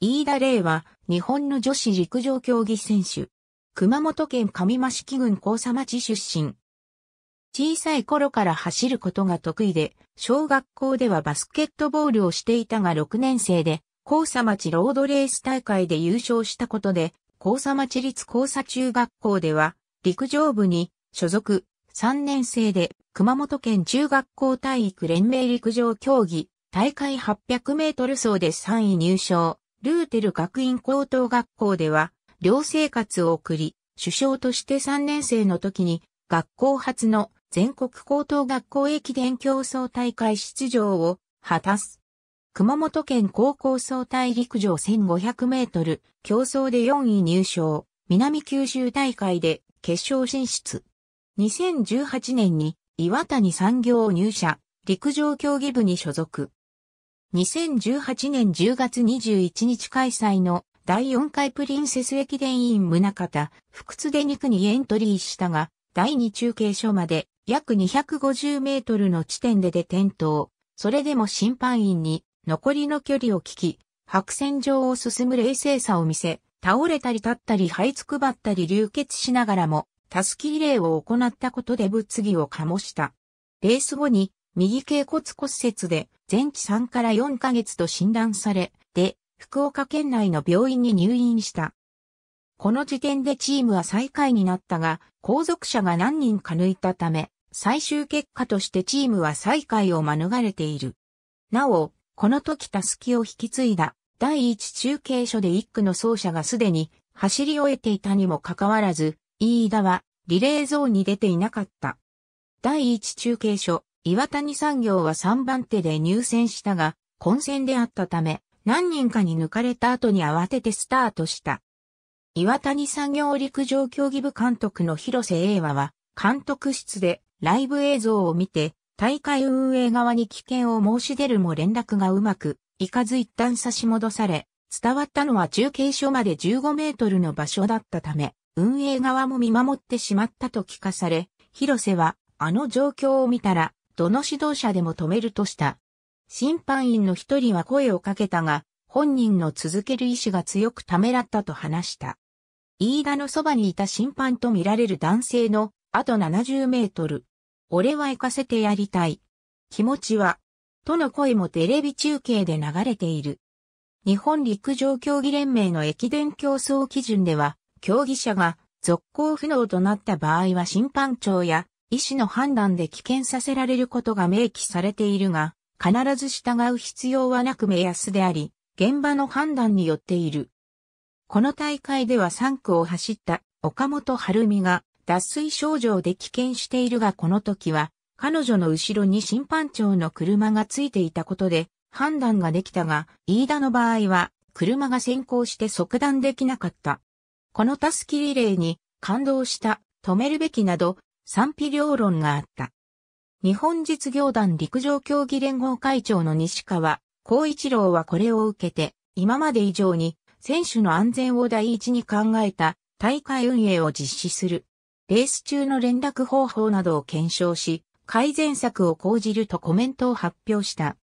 飯田玲は、日本の女子陸上競技選手。熊本県上益木郡高佐町出身。小さい頃から走ることが得意で、小学校ではバスケットボールをしていたが6年生で、高佐町ロードレース大会で優勝したことで、高佐町立高佐中学校では、陸上部に所属、3年生で熊本県中学校体育連盟陸上競技大会800メートル走で3位入賞。ルーテル学院高等学校では、寮生活を送り、首相として3年生の時に、学校初の全国高等学校駅伝競争大会出場を果たす。熊本県高校総体陸上1500メートル競争で4位入賞、南九州大会で決勝進出。2018年に岩谷産業入社、陸上競技部に所属。2018年10月21日開催の第4回プリンセス駅伝委員宗方、福津で肉にエントリーしたが、第2中継所まで約250メートルの地点でで転倒。それでも審判員に残りの距離を聞き、白線上を進む冷静さを見せ、倒れたり立ったり這いつくばったり流血しながらも、タスキリレーを行ったことで物議を醸した。レース後に右肩骨骨折で全治3から4ヶ月と診断され、で、福岡県内の病院に入院した。この時点でチームは最下位になったが、後続者が何人か抜いたため、最終結果としてチームは最下位を免れている。なお、この時たすきを引き継いだ第一中継所で一区の走者がすでに走り終えていたにもかかわらず、飯田はリレーゾーンに出ていなかった。第一中継所岩谷産業は3番手で入選したが、混戦であったため、何人かに抜かれた後に慌ててスタートした。岩谷産業陸上競技部監督の広瀬英和は、監督室でライブ映像を見て、大会運営側に危険を申し出るも連絡がうまく、いかず一旦差し戻され、伝わったのは中継所まで15メートルの場所だったため、運営側も見守ってしまったと聞かされ、広瀬は、あの状況を見たら、どの指導者でも止めるとした。審判員の一人は声をかけたが、本人の続ける意志が強くためらったと話した。飯田のそばにいた審判と見られる男性の、あと70メートル。俺は行かせてやりたい。気持ちは、との声もテレビ中継で流れている。日本陸上競技連盟の駅伝競争基準では、競技者が続行不能となった場合は審判長や医師の判断で危険させられることが明記されているが、必ず従う必要はなく目安であり、現場の判断によっている。この大会では3区を走った岡本晴美が脱水症状で危険しているがこの時は彼女の後ろに審判長の車がついていたことで判断ができたが飯田の場合は車が先行して即断できなかった。このタスキリレーに感動した止めるべきなど賛否両論があった。日本実業団陸上競技連合会長の西川光一郎はこれを受けて、今まで以上に選手の安全を第一に考えた大会運営を実施する。レース中の連絡方法などを検証し、改善策を講じるとコメントを発表した。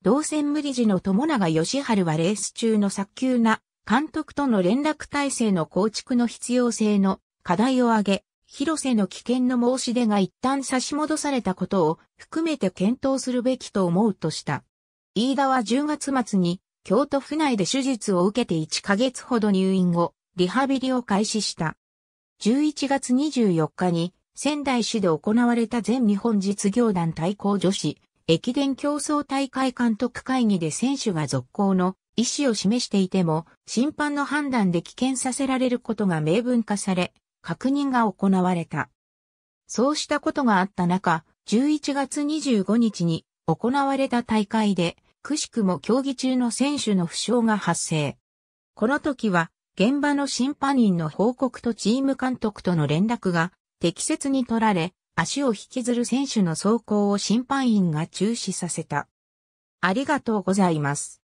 同戦無理時の友永義春はレース中の早急な監督との連絡体制の構築の必要性の課題を挙げ、広瀬の危険の申し出が一旦差し戻されたことを含めて検討するべきと思うとした。飯田は10月末に京都府内で手術を受けて1ヶ月ほど入院後、リハビリを開始した。11月24日に仙台市で行われた全日本実業団対抗女子駅伝競争大会監督会議で選手が続行の意思を示していても審判の判断で危険させられることが明文化され、確認が行われた。そうしたことがあった中、11月25日に行われた大会で、くしくも競技中の選手の負傷が発生。この時は、現場の審判員の報告とチーム監督との連絡が適切に取られ、足を引きずる選手の走行を審判員が中止させた。ありがとうございます。